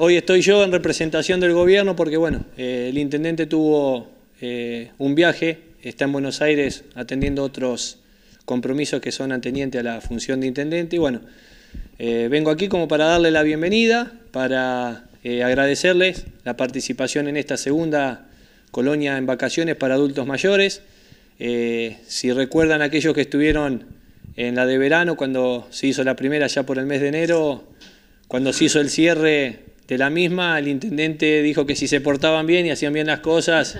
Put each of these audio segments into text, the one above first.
Hoy estoy yo en representación del gobierno porque, bueno, eh, el intendente tuvo eh, un viaje, está en Buenos Aires atendiendo otros compromisos que son atenientes a la función de intendente. Y bueno, eh, vengo aquí como para darle la bienvenida, para agradecerles la participación en esta segunda colonia en vacaciones para adultos mayores. si recuerdan aquellos que estuvieron en la de verano, cuando se hizo la primera ya por el mes de enero, cuando se hizo el cierre de la misma, el intendente dijo que si se portaban bien y hacían bien las cosas,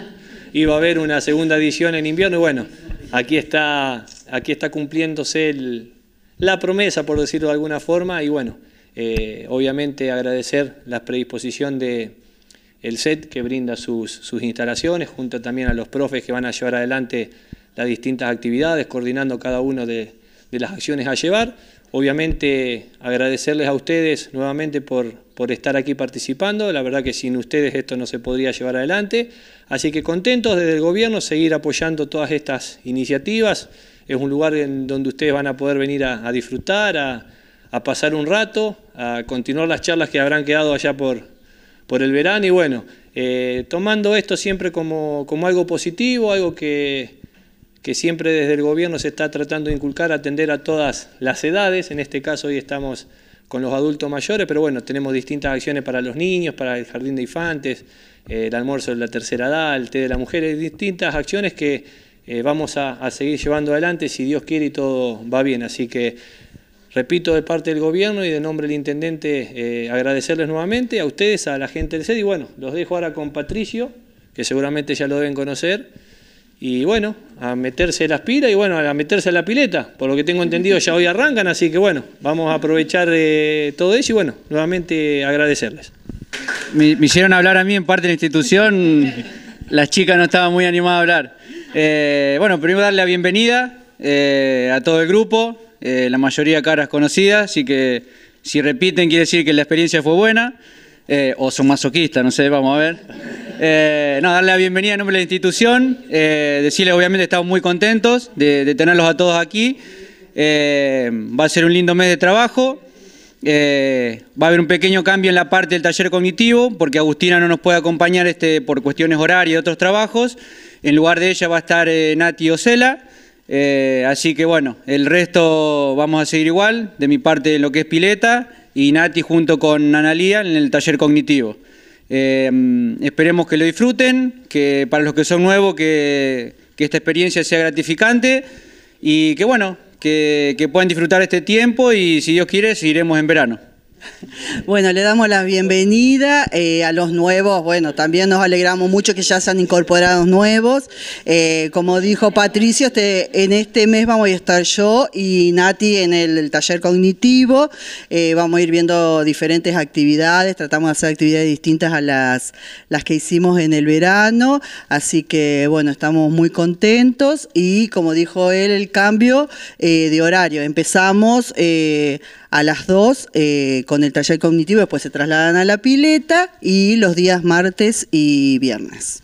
iba a haber una segunda edición en invierno. Y bueno, aquí está, aquí está cumpliéndose la promesa, por decirlo de alguna forma. Y bueno, eh, obviamente agradecer la predisposición de el SET que brinda sus, instalaciones, junto también a los profes que van a llevar adelante las distintas actividades, coordinando cada uno de, de las acciones a llevar. Obviamente agradecerles a ustedes nuevamente por por estar aquí participando. La verdad que sin ustedes esto no se podría llevar adelante. Así que contentos desde el gobierno seguir apoyando todas estas iniciativas. Es un lugar en donde ustedes van a poder venir a, disfrutar, a, pasar un rato, a continuar las charlas que habrán quedado allá por, por el verano. Y bueno, eh, tomando esto siempre como, como algo positivo, algo que, que siempre desde el gobierno se está tratando de inculcar, atender a todas las edades. En este caso hoy estamos con los adultos mayores, pero bueno, tenemos distintas acciones para los niños, para el jardín de infantes, eh, el almuerzo de la tercera edad, el té de la mujer, distintas acciones que eh, vamos a, seguir llevando adelante si Dios quiere y todo va bien. Así que repito, de parte del gobierno y de nombre del intendente, eh, agradecerles nuevamente a ustedes, a la gente del SED. Y bueno, los dejo ahora con Patricio, que seguramente ya lo deben conocer y bueno, a meterse las pilas y bueno, a meterse a la pileta. Por lo que tengo entendido ya hoy arrancan, así que bueno, vamos a aprovechar eh, todo eso y bueno, nuevamente agradecerles. Me, hicieron hablar a mí en parte de la institución, las chicas no estaban muy animadas a hablar. Eh, bueno, primero darle la bienvenida eh, a todo el grupo, eh, la mayoría caras conocidas, así que si repiten quiere decir que la experiencia fue buena, o son masoquistas, no sé, vamos a ver. Eh, no, darle la bienvenida en nombre de la institución, eh, decirles obviamente estamos muy contentos de, tenerlos a todos aquí. Eh, va a ser un lindo mes de trabajo. va a haber un pequeño cambio en la parte del taller cognitivo, porque Agustina no nos puede acompañar este, por cuestiones horarias y otros trabajos. En lugar de ella va a estar Nati Ocela. así que bueno, el resto vamos a seguir igual, de mi parte lo que es pileta, y Nati junto con Analía en el taller cognitivo. Eh, esperemos que lo disfruten, que para los que son nuevos, que, esta experiencia sea gratificante y que bueno, que, puedan disfrutar este tiempo y si Dios quiere, iremos en verano. Bueno, le damos la bienvenida eh, a los nuevos, bueno, también nos alegramos mucho que ya se han incorporado nuevos. Eh, como dijo Patricio, este, en este mes vamos a estar yo y Nati en el, taller cognitivo, eh, vamos a ir viendo diferentes actividades, tratamos de hacer actividades distintas a las, las que hicimos en el verano, así que bueno, estamos muy contentos y como dijo él, el cambio de horario, empezamos a las 2 con el taller cognitivo, después se trasladan a la pileta y los días martes y viernes.